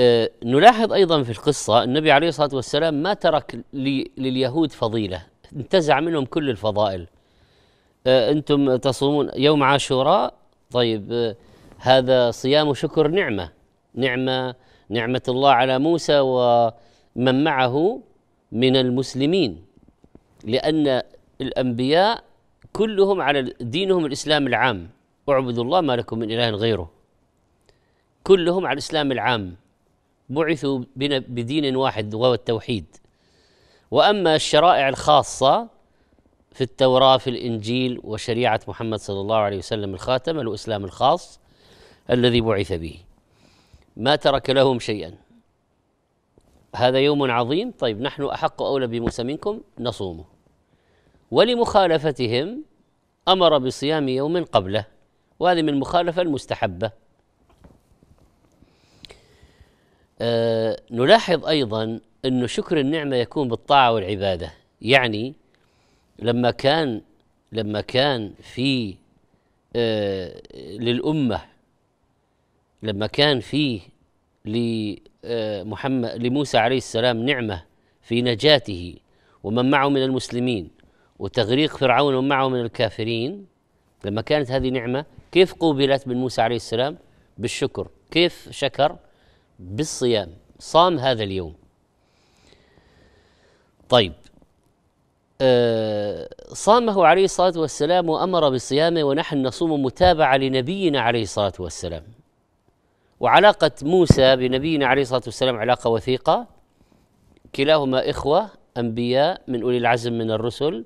آه، نلاحظ ايضا في القصه النبي عليه الصلاه والسلام ما ترك لليهود فضيله انتزع منهم كل الفضائل آه، انتم تصومون يوم عاشوراء طيب آه، هذا صيام شكر نعمه نعمه نعمه الله على موسى ومن معه من المسلمين لان الانبياء كلهم على دينهم الاسلام العام اعبدوا الله ما لكم من اله غيره كلهم على الاسلام العام بعثوا بدين واحد وهو التوحيد واما الشرائع الخاصه في التوراه في الانجيل وشريعه محمد صلى الله عليه وسلم الخاتم الاسلام الخاص الذي بعث به ما ترك لهم شيئا هذا يوم عظيم طيب نحن احق اولى بموسى منكم نصومه ولمخالفتهم امر بصيام يوم قبله وهذه من المخالفه المستحبه أه نلاحظ ايضا انه شكر النعمه يكون بالطاعه والعباده يعني لما كان لما كان في أه للامه لما كان فيه آه، لمحمد لموسى عليه السلام نعمه في نجاته ومن معه من المسلمين وتغريق فرعون ومن معه من الكافرين لما كانت هذه نعمه كيف قوبلت من موسى عليه السلام بالشكر كيف شكر بالصيام صام هذا اليوم طيب أه صامه عليه الصلاة والسلام وأمر بصيامه ونحن نصوم متابعة لنبينا عليه الصلاة والسلام وعلاقة موسى بنبينا عليه الصلاة والسلام علاقة وثيقة كلاهما إخوة أنبياء من أولي العزم من الرسل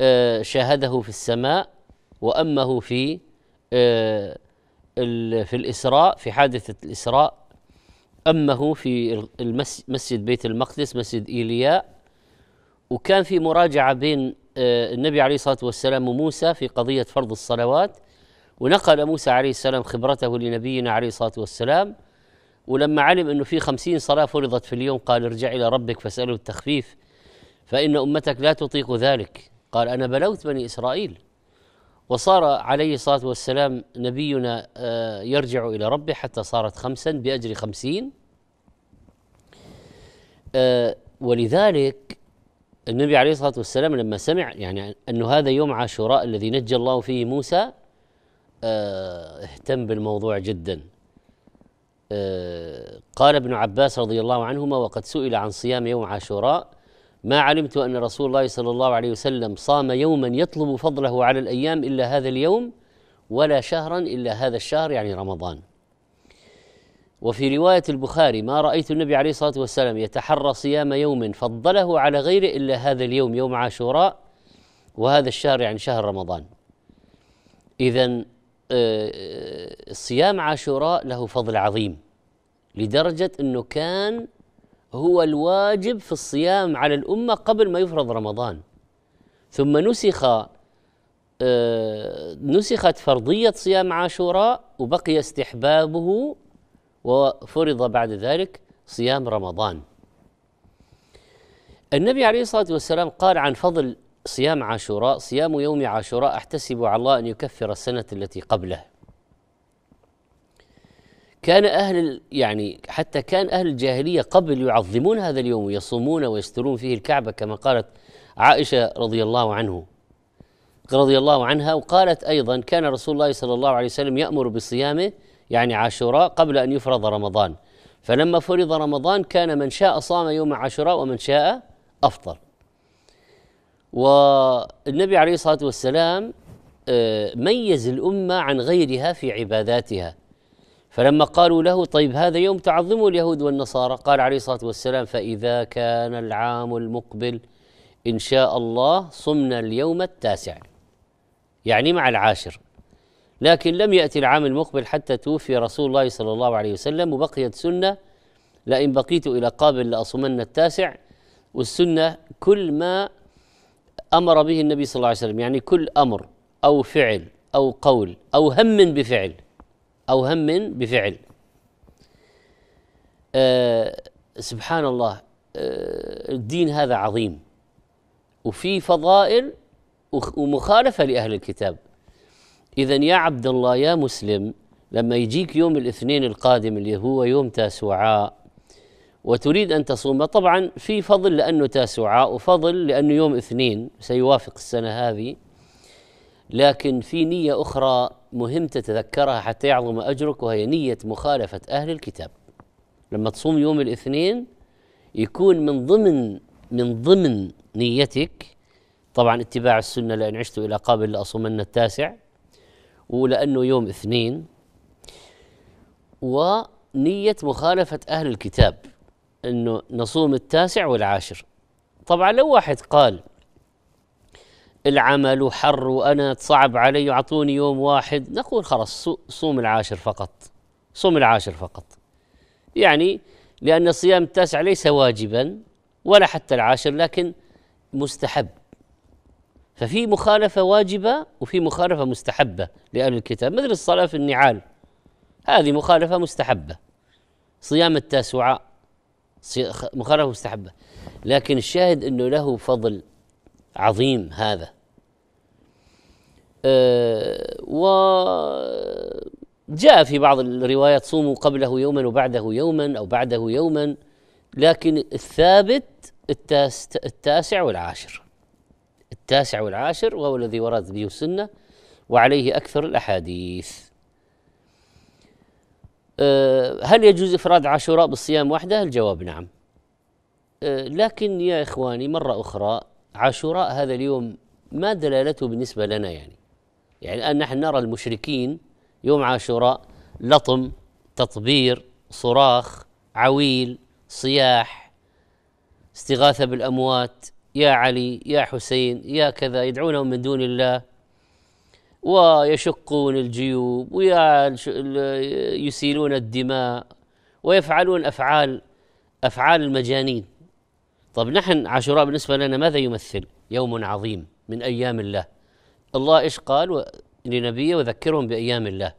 أه شاهده في السماء وأمه في أه في الإسراء في حادثة الإسراء أمه في المسجد بيت المقدس مسجد إيلياء وكان في مراجعة بين آه، النبي عليه الصلاة والسلام وموسى في قضية فرض الصلوات ونقل موسى عليه السلام خبرته لنبينا عليه الصلاة والسلام ولما علم أنه في خمسين صلاة فرضت في اليوم قال ارجع إلى ربك فاسأله التخفيف فإن أمتك لا تطيق ذلك قال أنا بلوت بني إسرائيل وصار عليه الصلاة والسلام نبينا آه، يرجع إلى ربه حتى صارت خمسا بأجر خمسين آه ولذلك النبي عليه الصلاه والسلام لما سمع يعني انه هذا يوم عاشوراء الذي نجى الله فيه موسى آه اهتم بالموضوع جدا آه قال ابن عباس رضي الله عنهما وقد سئل عن صيام يوم عاشوراء ما علمت ان رسول الله صلى الله عليه وسلم صام يوما يطلب فضله على الايام الا هذا اليوم ولا شهرا الا هذا الشهر يعني رمضان وفي رواية البخاري ما رأيت النبي عليه الصلاة والسلام يتحرى صيام يوم فضله على غيره إلا هذا اليوم يوم عاشوراء وهذا الشهر يعني شهر رمضان إذا آه، آه، صيام عاشوراء له فضل عظيم لدرجة أنه كان هو الواجب في الصيام على الأمة قبل ما يفرض رمضان ثم نسخ آه، نسخت فرضية صيام عاشوراء وبقي استحبابه وفرض بعد ذلك صيام رمضان النبي عليه الصلاه والسلام قال عن فضل صيام عاشوراء صيام يوم عاشوراء احتسب على الله ان يكفر السنه التي قبله كان اهل يعني حتى كان اهل الجاهليه قبل يعظمون هذا اليوم ويصومون ويسترون فيه الكعبه كما قالت عائشه رضي الله عنه رضي الله عنها وقالت ايضا كان رسول الله صلى الله عليه وسلم يامر بصيامه يعني عاشوراء قبل أن يفرض رمضان فلما فرض رمضان كان من شاء صام يوم عاشوراء ومن شاء أفطر والنبي عليه الصلاة والسلام آه، ميز الأمة عن غيرها في عباداتها فلما قالوا له طيب هذا يوم تعظمه اليهود والنصارى قال عليه الصلاة والسلام فإذا كان العام المقبل إن شاء الله صمنا اليوم التاسع يعني مع العاشر لكن لم يأتي العام المقبل حتى توفي رسول الله صلى الله عليه وسلم وبقيت سنة لئن بقيت إلى قابل لأصومن التاسع والسنة كل ما أمر به النبي صلى الله عليه وسلم يعني كل أمر أو فعل أو قول أو هم بفعل أو هم بفعل آه سبحان الله آه الدين هذا عظيم وفي فضائل ومخالفة لأهل الكتاب إذا يا عبد الله يا مسلم لما يجيك يوم الاثنين القادم اللي هو يوم تاسوعاء وتريد أن تصوم طبعا في فضل لأنه تاسوعاء وفضل لأنه يوم اثنين سيوافق السنة هذه لكن في نية أخرى مهم تتذكرها حتى يعظم أجرك وهي نية مخالفة أهل الكتاب لما تصوم يوم الاثنين يكون من ضمن من ضمن نيتك طبعا اتباع السنة لأن عشت إلى قابل لأصومن التاسع ولأنه يوم اثنين ونية مخالفة أهل الكتاب أنه نصوم التاسع والعاشر طبعا لو واحد قال العمل وحر وأنا صعب علي أعطوني يوم واحد نقول خلاص صوم العاشر فقط صوم العاشر فقط يعني لأن صيام التاسع ليس واجبا ولا حتى العاشر لكن مستحب ففي مخالفة واجبة وفي مخالفة مستحبة لأهل الكتاب مثل الصلاة في النعال هذه مخالفة مستحبة صيام التاسعاء مخالفة مستحبة لكن الشاهد أنه له فضل عظيم هذا أه جاء في بعض الروايات صوموا قبله يوما وبعده يوما أو بعده يوما لكن الثابت التاسع والعاشر التاسع والعاشر وهو الذي وردت به السنة وعليه أكثر الأحاديث أه، هل يجوز إفراد عاشوراء بالصيام وحده؟ الجواب نعم أه، لكن يا إخواني مرة أخرى عاشوراء هذا اليوم ما دلالته بالنسبة لنا يعني يعني الآن نحن نرى المشركين يوم عاشوراء لطم تطبير صراخ عويل صياح استغاثة بالأموات يا علي يا حسين يا كذا يدعونهم من دون الله ويشقون الجيوب ويسيلون الدماء ويفعلون افعال افعال المجانين طب نحن عاشوراء بالنسبه لنا ماذا يمثل يوم عظيم من ايام الله الله ايش قال لنبيه وذكرهم بايام الله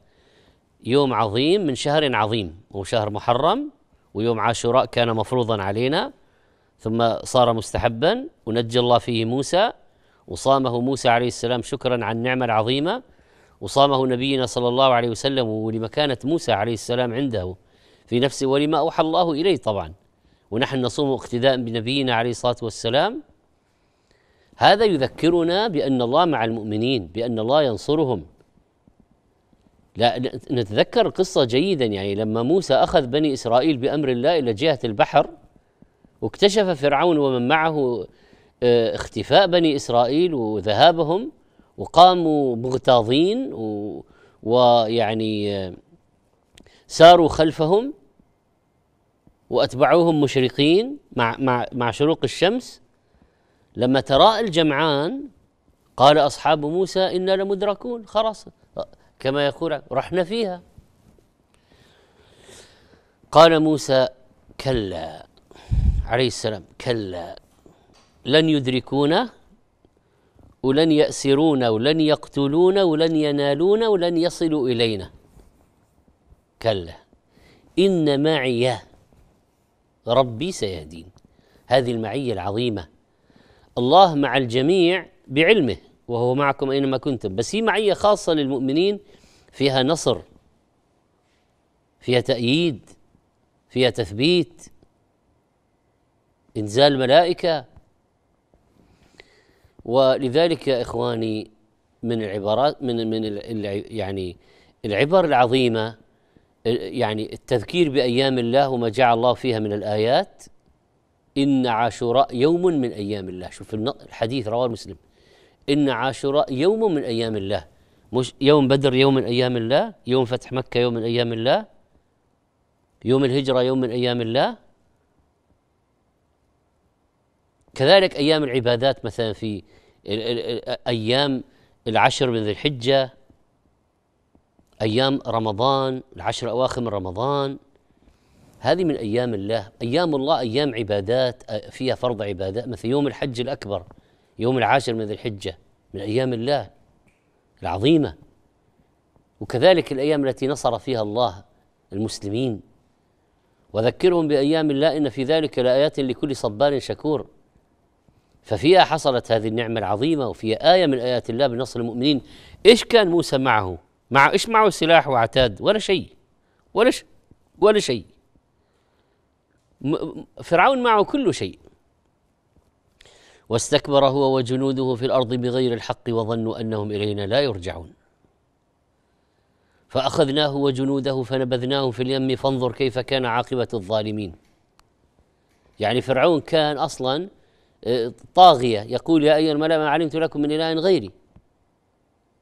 يوم عظيم من شهر عظيم هو شهر محرم ويوم عاشوراء كان مفروضا علينا ثم صار مستحبا ونجى الله فيه موسى وصامه موسى عليه السلام شكرا عن النعمه العظيمه وصامه نبينا صلى الله عليه وسلم ولمكانه موسى عليه السلام عنده في نفسه ولما اوحى الله اليه طبعا ونحن نصوم اقتداء بنبينا عليه الصلاه والسلام هذا يذكرنا بان الله مع المؤمنين بان الله ينصرهم لا نتذكر القصه جيدا يعني لما موسى اخذ بني اسرائيل بامر الله الى جهه البحر واكتشف فرعون ومن معه آه، اختفاء بني اسرائيل وذهابهم وقاموا مغتاظين ويعني آه، ساروا خلفهم واتبعوهم مشرقين مع مع مع شروق الشمس لما تراءى الجمعان قال اصحاب موسى انا لمدركون خلاص آه، كما يقول رحنا فيها قال موسى كلا عليه السلام كلا لن يدركون ولن يأسرون ولن يقتلون ولن ينالون ولن يصلوا إلينا كلا إن معي ربي سيهدين هذه المعية العظيمة الله مع الجميع بعلمه وهو معكم أينما كنتم بس هي معية خاصة للمؤمنين فيها نصر فيها تأييد فيها تثبيت انزال ملائكه ولذلك يا اخواني من العبارات من من يعني العبر العظيمه يعني التذكير بايام الله وما جعل الله فيها من الايات ان عاشوراء يوم من ايام الله شوف الحديث رواه مسلم ان عاشوراء يوم من ايام الله مش يوم بدر يوم من ايام الله يوم فتح مكه يوم من ايام الله يوم الهجره يوم من ايام الله كذلك ايام العبادات مثلا في ايام العشر من ذي الحجه ايام رمضان العشر اواخر من رمضان هذه من ايام الله ايام الله ايام عبادات فيها فرض عبادات مثل يوم الحج الاكبر يوم العاشر من ذي الحجه من ايام الله العظيمه وكذلك الايام التي نصر فيها الله المسلمين وذكرهم بايام الله ان في ذلك لايات لكل صبار شكور ففيها حصلت هذه النعمة العظيمة وفيها آية من آيات الله بنصر المؤمنين إيش كان موسى معه مع إيش معه سلاح وعتاد ولا شيء ولا شيء ولا شيء فرعون معه كل شيء واستكبر هو وجنوده في الارض بغير الحق وظنوا انهم الينا لا يرجعون فاخذناه وجنوده فنبذناهم في اليم فانظر كيف كان عاقبه الظالمين يعني فرعون كان اصلا إيه، طاغية يقول يا أيها الملأ ما علمت لكم من إله غيري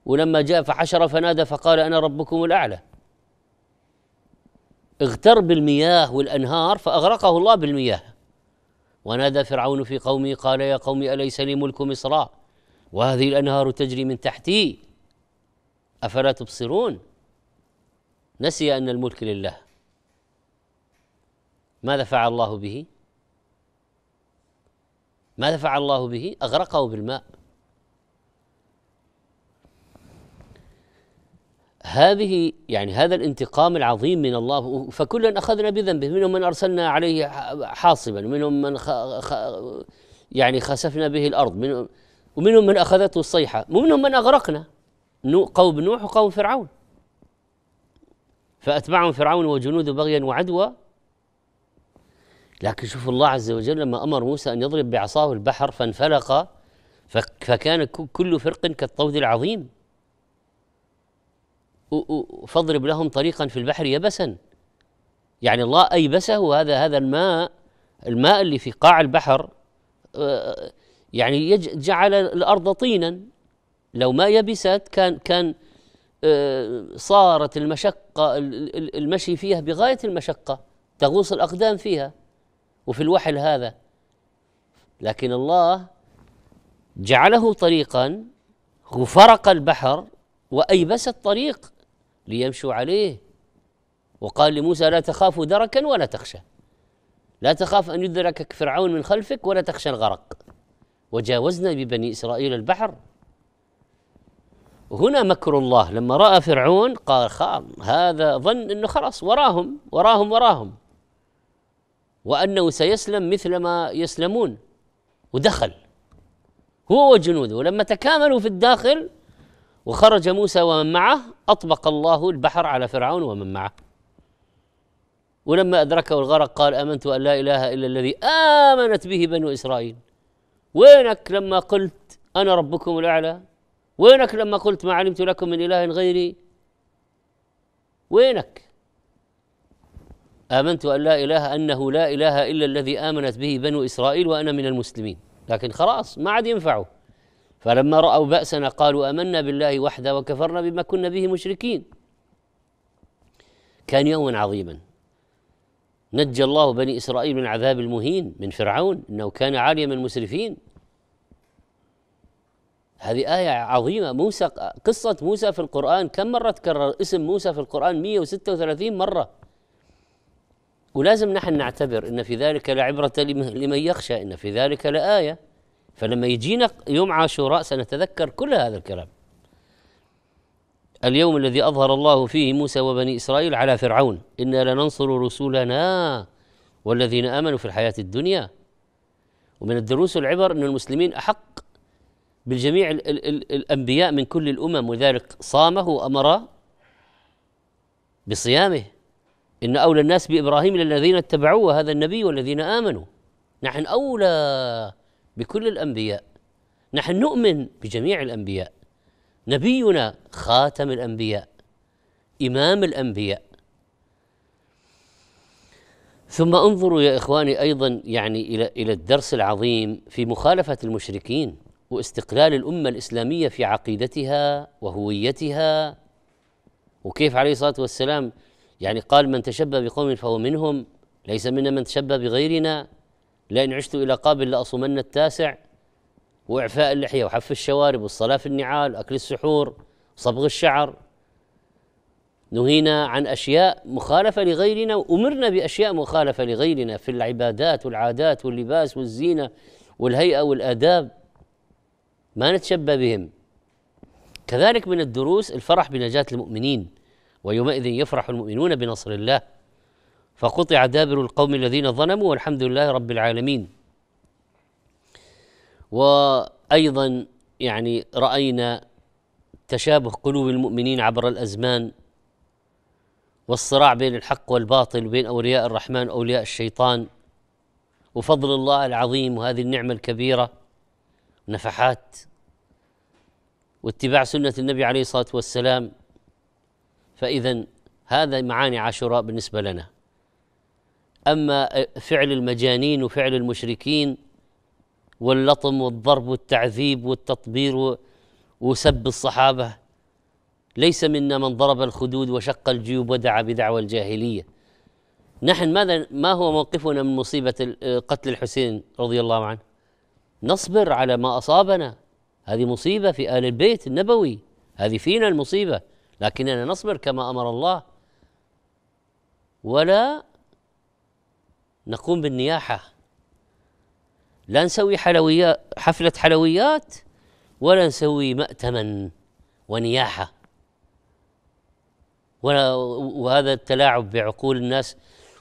ولما جاء فحشر فنادى فقال أنا ربكم الأعلى اغتر بالمياه والأنهار فأغرقه الله بالمياه ونادى فرعون في قومه قال يا قوم أليس لي ملك مصر وهذه الأنهار تجري من تحتي أفلا تبصرون نسي أن الملك لله ماذا فعل الله به؟ ماذا فعل الله به؟ اغرقه بالماء هذه يعني هذا الانتقام العظيم من الله فكلا اخذنا بذنبه منهم من ارسلنا عليه حاصبا ومنهم من خ... خ... يعني خسفنا به الارض من... ومنهم من اخذته الصيحه ومنهم من اغرقنا قوم نوح وقوم فرعون فاتبعهم فرعون وجنوده بغيا وعدوى لكن شوف الله عز وجل لما امر موسى ان يضرب بعصاه البحر فانفلق فكان كل فرق كالطود العظيم فاضرب لهم طريقا في البحر يبسا يعني الله ايبسه هذا هذا الماء الماء اللي في قاع البحر آه، يعني جعل الارض طينا لو ما يبست كان كان آه، صارت المشقه المشي فيها بغايه المشقه تغوص الاقدام فيها وفي الوحل هذا لكن الله جعله طريقا وفرق البحر وأيبس الطريق ليمشوا عليه وقال لموسى لا تخاف دركا ولا تخشى لا تخاف أن يدركك فرعون من خلفك ولا تخشى الغرق وجاوزنا ببني إسرائيل البحر هنا مكر الله لما رأى فرعون قال خام هذا ظن أنه خلاص وراهم وراهم وراهم وأنه سيسلم مثل ما يسلمون ودخل هو وجنوده ولما تكاملوا في الداخل وخرج موسى ومن معه أطبق الله البحر على فرعون ومن معه ولما أدركه الغرق قال آمنت أن لا إله إلا الذي آمنت به بنو إسرائيل وينك لما قلت أنا ربكم الأعلى وينك لما قلت ما علمت لكم من إله غيري وينك آمنت أن لا إله أنه لا إله إلا الذي آمنت به بنو إسرائيل وأنا من المسلمين لكن خلاص ما عاد ينفعه فلما رأوا بأسنا قالوا آمنا بالله وحده وكفرنا بما كنا به مشركين كان يوما عظيما نجى الله بني إسرائيل من العذاب المهين من فرعون إنه كان عاليا من المسرفين هذه آية عظيمة موسى قصة موسى في القرآن كم مرة تكرر اسم موسى في القرآن 136 مرة ولازم نحن نعتبر ان في ذلك لعبره لمن يخشى ان في ذلك لايه فلما يجينا يوم عاشوراء سنتذكر كل هذا الكلام اليوم الذي اظهر الله فيه موسى وبني اسرائيل على فرعون انا لننصر رسلنا والذين امنوا في الحياه الدنيا ومن الدروس والعبر ان المسلمين احق بالجميع الـ الـ الـ الانبياء من كل الامم ولذلك صامه وامر بصيامه إن أولى الناس بإبراهيم للذين اتبعوه هذا النبي والذين آمنوا نحن أولى بكل الأنبياء نحن نؤمن بجميع الأنبياء نبينا خاتم الأنبياء إمام الأنبياء ثم انظروا يا إخواني أيضا يعني إلى إلى الدرس العظيم في مخالفة المشركين واستقلال الأمة الإسلامية في عقيدتها وهويتها وكيف عليه الصلاة والسلام يعني قال من تشبه بقوم فهو منهم ليس منا من تشبه بغيرنا لئن عشت إلى قابل لأصومن التاسع وإعفاء اللحية وحف الشوارب والصلاة في النعال أكل السحور صبغ الشعر نهينا عن أشياء مخالفة لغيرنا وأمرنا بأشياء مخالفة لغيرنا في العبادات والعادات واللباس والزينة والهيئة والآداب ما نتشبه بهم كذلك من الدروس الفرح بنجاة المؤمنين ويومئذ يفرح المؤمنون بنصر الله فقطع دابر القوم الذين ظلموا والحمد لله رب العالمين وايضا يعني راينا تشابه قلوب المؤمنين عبر الازمان والصراع بين الحق والباطل وبين اولياء الرحمن واولياء الشيطان وفضل الله العظيم وهذه النعمه الكبيره نفحات واتباع سنه النبي عليه الصلاه والسلام فإذا هذا معاني عاشوراء بالنسبة لنا أما فعل المجانين وفعل المشركين واللطم والضرب والتعذيب والتطبير وسب الصحابة ليس منا من ضرب الخدود وشق الجيوب ودعا بدعوى الجاهلية نحن ماذا ما هو موقفنا من مصيبة قتل الحسين رضي الله عنه نصبر على ما أصابنا هذه مصيبة في آل البيت النبوي هذه فينا المصيبة لكننا نصبر كما امر الله ولا نقوم بالنياحه لا نسوي حلويات حفله حلويات ولا نسوي مأتما ونياحه ولا وهذا التلاعب بعقول الناس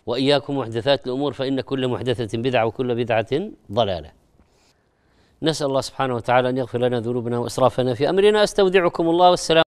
واياكم محدثات الامور فان كل محدثه بدعه وكل بدعه ضلاله. نسال الله سبحانه وتعالى ان يغفر لنا ذنوبنا واسرافنا في امرنا استودعكم الله والسلام